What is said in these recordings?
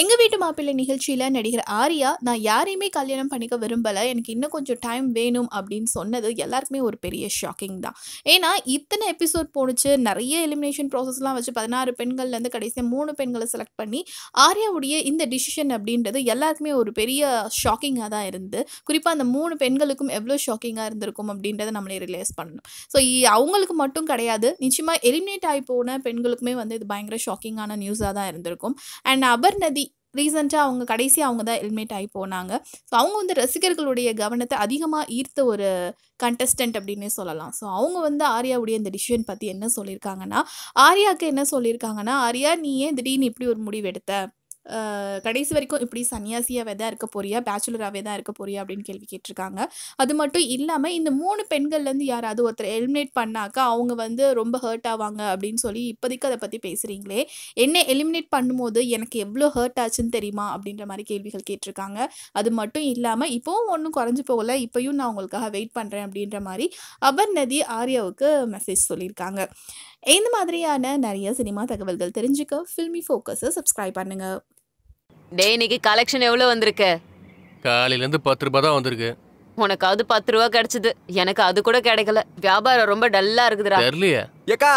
எங்க வீட்டு மாப்பிள்ளை நிகழ்ச்சியில நடிகர் ஆர்யா நான் யாரையுமே கல்யாணம் பண்ணிக்க விரும்பல எனக்கு இன்னும் கொஞ்சம் டைம் வேணும் அப்படின்னு சொன்னது எல்லாருக்குமே ஒரு பெரிய ஷாக்கிங் தான் ஏன்னா இத்தனை எபிசோட் போணுச்சு நிறைய எலிமினேஷன் ப்ராசஸ்லாம் வச்சு பதினாறு பெண்கள்லேருந்து கடைசியாக மூணு பெண்களை செலக்ட் பண்ணி ஆரியாவுடைய இந்த டிசிஷன் அப்படின்றது எல்லாருக்குமே ஒரு பெரிய ஷாக்கிங்காக தான் இருந்து குறிப்பாக அந்த மூணு பெண்களுக்கும் எவ்வளோ ஷாக்கிங்காக இருந்திருக்கும் அப்படின்றத நம்மளே ரிலேஸ் பண்ணணும் ஸோ அவங்களுக்கு மட்டும் கிடையாது நிச்சயமாக எலிமினேட் ஆகி போன பெண்களுக்குமே வந்து இது பயங்கர ஷாக்கிங்கான நியூஸாக தான் இருந்திருக்கும் அண்ட் நதி ரீசெண்டாக அவங்க கடைசி அவங்க தான் ஹெல்மேட் ஆகி போனாங்க ஸோ அவங்க வந்து ரசிகர்களுடைய கவனத்தை அதிகமாக ஈர்த்த ஒரு கண்டஸ்டன்ட் அப்படின்னே சொல்லலாம் ஸோ அவங்க வந்து ஆர்யாவுடைய இந்த டிசிஷன் பற்றி என்ன சொல்லியிருக்காங்கன்னா ஆர்யாவுக்கு என்ன சொல்லியிருக்காங்கன்னா ஆர்யா நீ ஏன் திடீர்னு இப்படி ஒரு முடிவு எடுத்த கடைசி வரைக்கும் இப்படி சன்னியாசியாகவே தான் இருக்க போறியா பேச்சுலராகவே தான் இருக்க போறியா அப்படின்னு கேள்வி கேட்டிருக்காங்க அது மட்டும் இல்லாமல் இந்த மூணு பெண்கள்லேருந்து யாராவது ஒருத்தர் எலிமினேட் பண்ணாக்கா அவங்க வந்து ரொம்ப ஹர்ட் ஆவாங்க அப்படின்னு சொல்லி இப்போதைக்கு அதை பற்றி பேசுகிறீங்களே என்ன எலிமினேட் பண்ணும்போது எனக்கு எவ்வளோ ஹர்ட் ஆச்சுன்னு தெரியுமா அப்படின்ற மாதிரி கேள்விகள் கேட்டிருக்காங்க அது மட்டும் இல்லாமல் இப்போவும் ஒன்றும் குறைஞ்சி போகல இப்போயும் நான் உங்களுக்காக வெயிட் பண்ணுறேன் அப்படின்ற மாதிரி அவர் நதி ஆர்யாவுக்கு மெசேஜ் சொல்லியிருக்காங்க இந்த மாதிரியான நிறைய சினிமா தகவல்கள் தெரிஞ்சுக்க ஃபில்மி ஃபோக்கஸை சப்ஸ்கிரைப் பண்ணுங்கள் டே இன்னைக்கு கலெக்ஷன் எவ்வளோ வந்திருக்கு காலையிலேருந்து பத்து ரூபா தான் வந்திருக்கு உனக்காவது பத்து ரூபா கிடைச்சது எனக்கு அது கூட கிடைக்கல வியாபாரம் ரொம்ப டல்லா இருக்குதுடா தெரியலையே ஏக்கா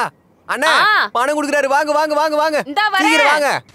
அண்ணா பணம் கொடுக்குறாரு வாங்க வாங்க வாங்க வாங்க இந்த வாங்க